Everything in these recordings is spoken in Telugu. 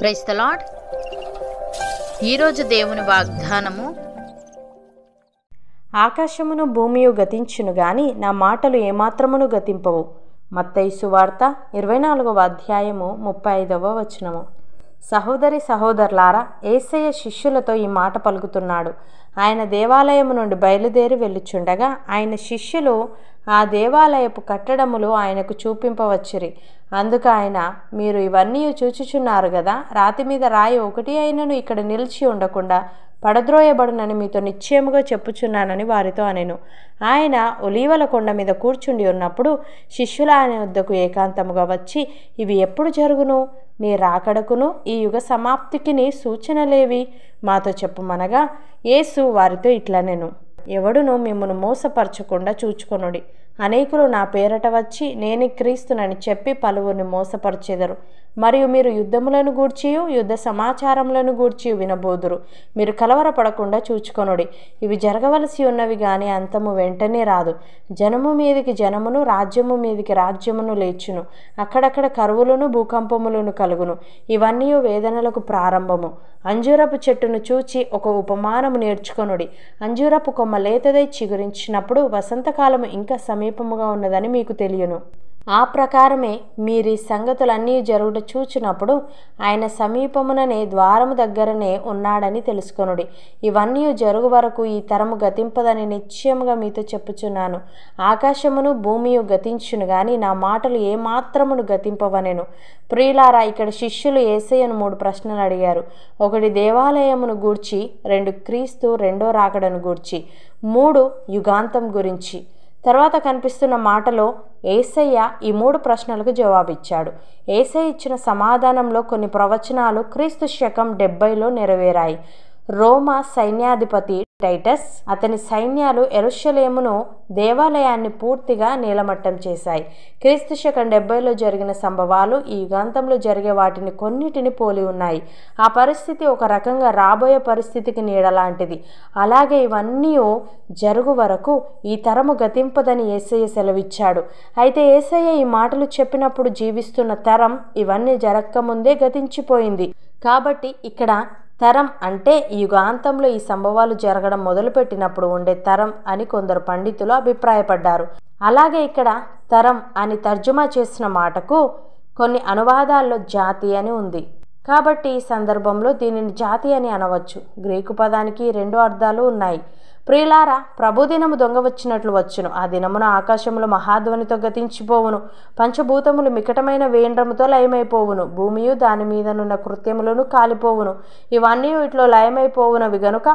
ప్రైస్తలాడ్ ద ఈరోజు దేవుని వాగ్దానము ఆకాశమును భూమియు గతించును గాని నా మాటలు ఏమాత్రమును గతింపవు మత్తైసు వార్త ఇరవై నాలుగవ అధ్యాయము ముప్పై ఐదవ వచనము సహోదరి సహోదరులారా ఏసయ్య శిష్యులతో ఈ మాట పలుకుతున్నాడు ఆయన దేవాలయము నుండి బయలుదేరి వెళ్ళుచుండగా ఆయన శిష్యులు ఆ దేవాలయపు కట్టడములు ఆయనకు చూపింపవచ్చిరి అందుకు ఆయన మీరు ఇవన్నీ చూచుచున్నారు కదా రాతి మీద రాయి ఒకటి అయినను ఇక్కడ నిలిచి ఉండకుండా పడద్రోయబడునని మీతో నిశ్చయముగా చెప్పుచున్నానని వారితో అనెను ఆయన ఒలీవల కొండ మీద కూర్చుండి ఉన్నప్పుడు శిష్యుల ఆయన వద్దకు ఏకాంతముగా వచ్చి ఇవి ఎప్పుడు జరుగును నీ రాకడకును ఈ యుగ సమాప్తికి నీ సూచనలేవి మాతో చెప్పుమనగా యేసు వారితో ఇట్లా నేను ఎవడును మిమ్మను మోసపరచకుండా చూచుకొనుడి అనేకులు నా పేరట వచ్చి నేను క్రీస్తునని చెప్పి పలువురిని మోసపరిచేదరు మరియు మీరు యుద్ధములను గూర్చి యుద్ధ సమాచారములను గూర్చి వినబోదురు మీరు కలవరపడకుండా చూచుకొనుడి ఇవి జరగవలసి ఉన్నవి కానీ అంతము వెంటనే రాదు జనము మీదికి జనమును రాజ్యము మీదికి రాజ్యమును లేచును అక్కడక్కడ కరువులను భూకంపములను కలుగును ఇవన్నీ వేదనలకు ప్రారంభము అంజూరపు చెట్టును చూచి ఒక ఉపమానము నేర్చుకొనుడి అంజూరపు కొమ్మ లేతదై చిగురించినప్పుడు వసంతకాలము ఇంకా సమీప సమీపముగా ఉన్నదని మీకు తెలియను ఆ ప్రకారమే ఈ సంగతులన్నీ జరుగుట చూచినప్పుడు ఆయన సమీపముననే ద్వారము దగ్గరనే ఉన్నాడని తెలుసుకొనుడి ఇవన్నీ జరుగు వరకు ఈ తరము గతింపదని నిశ్చయముగా మీతో చెప్పుచున్నాను ఆకాశమును భూమియు గతించును గాని నా మాటలు ఏమాత్రమును గతింపవనెను ప్రియులారా ఇక్కడ శిష్యులు ఏసయ్యను మూడు ప్రశ్నలు అడిగారు ఒకటి దేవాలయమును గూర్చి రెండు క్రీస్తు రెండో రాకడను గూర్చి మూడు యుగాంతం గురించి తర్వాత కనిపిస్తున్న మాటలో ఏసయ్య ఈ మూడు ప్రశ్నలకు జవాబిచ్చాడు ఏసయ్య ఇచ్చిన సమాధానంలో కొన్ని ప్రవచనాలు క్రీస్తు శకం డెబ్బైలో నెరవేరాయి రోమా సైన్యాధిపతి టైటస్ అతని సైన్యాలు ఎరుషలేమును దేవాలయాన్ని పూర్తిగా నీలమట్టం చేశాయి క్రీస్తు శకం డెబ్బైలో జరిగిన సంభవాలు ఈ యుగాంతంలో జరిగే వాటిని కొన్నిటిని పోలి ఉన్నాయి ఆ పరిస్థితి ఒక రకంగా రాబోయే పరిస్థితికి నీడలాంటిది అలాగే ఇవన్నీ జరుగు వరకు ఈ తరము గతింపదని ఏసయ్య సెలవిచ్చాడు అయితే ఏసయ్య ఈ మాటలు చెప్పినప్పుడు జీవిస్తున్న తరం ఇవన్నీ జరగకముందే గతించిపోయింది కాబట్టి ఇక్కడ తరం అంటే యుగాంతంలో ఈ సంభవాలు జరగడం మొదలుపెట్టినప్పుడు ఉండే తరం అని కొందరు పండితులు అభిప్రాయపడ్డారు అలాగే ఇక్కడ తరం అని తర్జుమా చేసిన మాటకు కొన్ని అనువాదాల్లో జాతి అని ఉంది కాబట్టి ఈ సందర్భంలో దీనిని జాతి అని అనవచ్చు గ్రీకు పదానికి రెండు అర్థాలు ఉన్నాయి ప్రియులారా ప్రభుదినము దొంగ వచ్చినట్లు వచ్చును ఆ దినమున ఆకాశములు మహాధ్వనితో గతించిపోవును పంచభూతములు మికటమైన వేండ్రముతో లయమైపోవును భూమియు దాని మీదనున్న కృత్యములను కాలిపోవును ఇవన్నీ ఇట్లో లయమైపోవునవి గనుక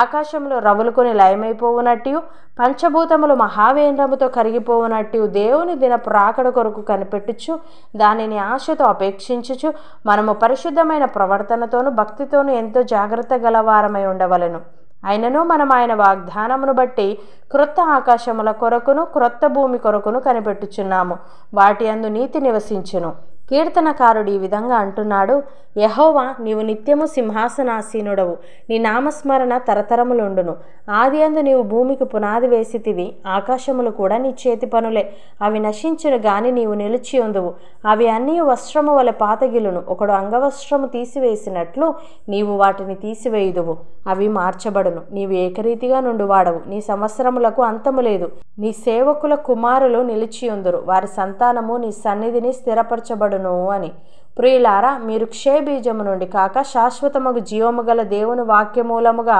ఆకాశములు రవులుకొని లయమైపోవునట్టు పంచభూతములు మహావేంద్రముతో కరిగిపోవునట్టు దేవుని దిన ప్రాకడ కొరకు కనిపెట్టుచు దానిని ఆశతో అపేక్షించుచు మనము పరిశుద్ధమైన ప్రవర్తనతోనూ భక్తితోనూ ఎంతో జాగ్రత్త గలవారమై ఉండవలను అయినను మనం ఆయన వాగ్దానమును బట్టి క్రొత్త ఆకాశముల కొరకును క్రొత్త భూమి కొరకును కనిపెట్టుచున్నాము వాటి అందు నీతి నివసించును కీర్తనకారుడు ఈ విధంగా అంటున్నాడు యహోవా నీవు నిత్యము సింహాసనాసీనుడవు నీ నామస్మరణ తరతరములుండును ఆది అందు నీవు భూమికి పునాది వేసితివి ఆకాశములు కూడా నీ చేతి పనులే అవి నశించును గాని నీవు నిలిచి ఉందువు అవి అన్నీ వస్త్రము వలె పాతగిలును ఒకడు అంగవస్త్రము తీసివేసినట్లు నీవు వాటిని తీసివేయుదువు అవి మార్చబడును నీవు ఏకరీతిగా నుండి వాడవు నీ సంవత్సరములకు అంతము లేదు నీ సేవకుల కుమారులు నిలిచియుందురు వారి సంతానము నీ సన్నిధిని స్థిరపరచబడు నిలబడును అని ప్రియులారా మీరు క్షయబీజము నుండి కాక శాశ్వతముగు జీవము గల దేవుని వాక్యమూలముగా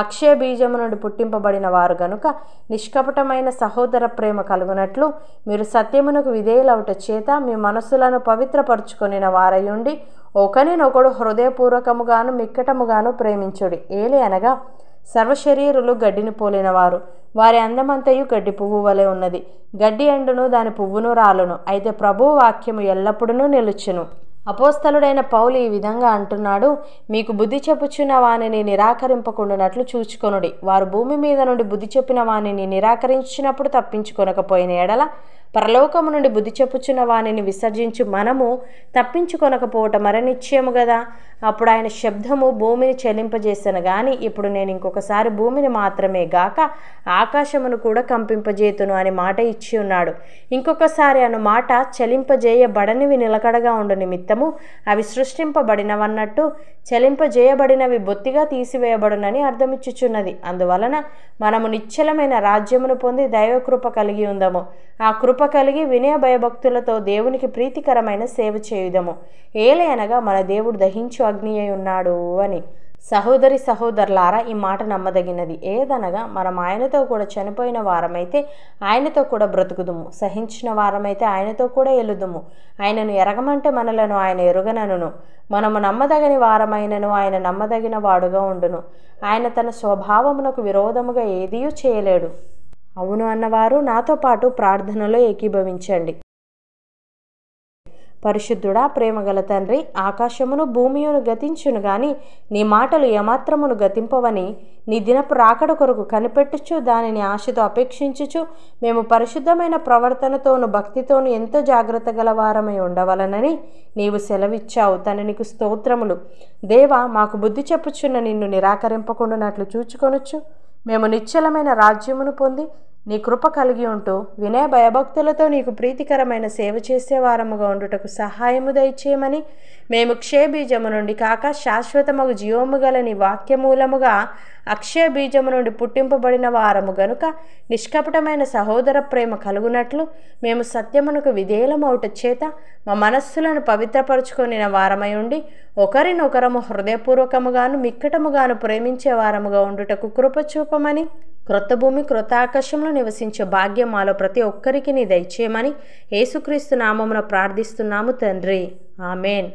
అక్షయ బీజము నుండి పుట్టింపబడిన వారు గనుక నిష్కపటమైన సహోదర ప్రేమ కలుగునట్లు మీరు సత్యమునకు విధేయులవుట చేత మీ మనసులను పవిత్రపరుచుకొనిన వారయుండి ఒకరినొకడు హృదయపూర్వకముగాను మిక్కటముగాను ప్రేమించుడి ఏలి అనగా సర్వశరీరులు గడ్డిని పోలినవారు వారి అందమంతయు గడ్డి పువ్వు వలె ఉన్నది గడ్డి ఎండును దాని పువ్వును రాలును అయితే ప్రభువు వాక్యము ఎల్లప్పుడూ నిలుచును అపోస్తలుడైన పౌలు ఈ విధంగా అంటున్నాడు మీకు బుద్ధి చెప్పుచున్న వానిని నిరాకరింపకుండానట్లు చూచుకొనుడి వారు భూమి మీద నుండి బుద్ధి చెప్పిన వానిని నిరాకరించినప్పుడు తప్పించుకొనకపోయిన ఎడల పరలోకము నుండి బుద్ధి చెప్పుచున్న వానిని విసర్జించి మనము తప్పించుకొనకపోవటం మరనిశ్చయము కదా అప్పుడు ఆయన శబ్దము భూమిని చెలింపజేసను గాని ఇప్పుడు నేను ఇంకొకసారి భూమిని మాత్రమే గాక ఆకాశమును కూడా కంపింపజేతును అని మాట ఇచ్చి ఉన్నాడు ఇంకొకసారి అను మాట చలింపజేయబడనివి నిలకడగా ఉండు నిమిత్తము అవి సృష్టింపబడినవన్నట్టు చలింపజేయబడినవి బొత్తిగా తీసివేయబడునని అర్థమిచ్చుచున్నది అందువలన మనము నిశ్చలమైన రాజ్యమును పొంది దైవకృప కలిగి ఉందము ఆ కృప కలిగి వినయ భయభక్తులతో దేవునికి ప్రీతికరమైన సేవ చేయుదము ఏలే అనగా మన దేవుడు దహించు అగ్ని అయి ఉన్నాడు అని సహోదరి సహోదరులారా ఈ మాట నమ్మదగినది ఏదనగా మనం ఆయనతో కూడా చనిపోయిన వారమైతే ఆయనతో కూడా బ్రతుకుదుము సహించిన వారమైతే ఆయనతో కూడా ఎలుదుము ఆయనను ఎరగమంటే మనలను ఆయన ఎరుగనను మనము నమ్మదగని వారమైనను ఆయన నమ్మదగిన వాడుగా ఉండును ఆయన తన స్వభావమునకు విరోధముగా ఏదీ చేయలేడు అవును అన్నవారు నాతో పాటు ప్రార్థనలో ఏకీభవించండి పరిశుద్ధుడా ప్రేమగల తండ్రి ఆకాశమును భూమియును గతించును గాని నీ మాటలు ఏమాత్రమును గతింపవని నీ దినపు రాకడ కొరకు కనిపెట్టుచు దానిని ఆశతో అపేక్షించుచు మేము పరిశుద్ధమైన ప్రవర్తనతోను భక్తితోను ఎంతో జాగ్రత్త వారమై ఉండవలనని నీవు సెలవిచ్చావు తన నీకు స్తోత్రములు దేవ మాకు బుద్ధి చెప్పుచున్న నిన్ను నిరాకరింపకుండానట్లు చూచుకొనొచ్చు మేము నిశ్చలమైన రాజ్యమును పొంది నీ కృప కలిగి ఉంటూ వినయ భయభక్తులతో నీకు ప్రీతికరమైన సేవ చేసే వారముగా ఉండుటకు సహాయము దయచేయమని మేము క్షయబీజము నుండి కాక శాశ్వతమగు జీవము గల నీ వాక్యమూలముగా అక్షయ బీజము నుండి పుట్టింపబడిన వారము గనుక నిష్కపటమైన సహోదర ప్రేమ కలుగునట్లు మేము సత్యమునకు విధేయలమౌట చేత మా మనస్సులను పవిత్రపరుచుకొనిన వారమై ఉండి ఒకరినొకరము హృదయపూర్వకముగాను మిక్కటముగాను ప్రేమించే వారముగా ఉండుటకు కృపచూపమని క్రొత్త భూమి క్రొత్త ఆకాశంలో నివసించే భాగ్యం మాలో ప్రతి ఒక్కరికి నీ దయచేయమని యేసుక్రీస్తు నామమున ప్రార్థిస్తున్నాము తండ్రి ఆమెన్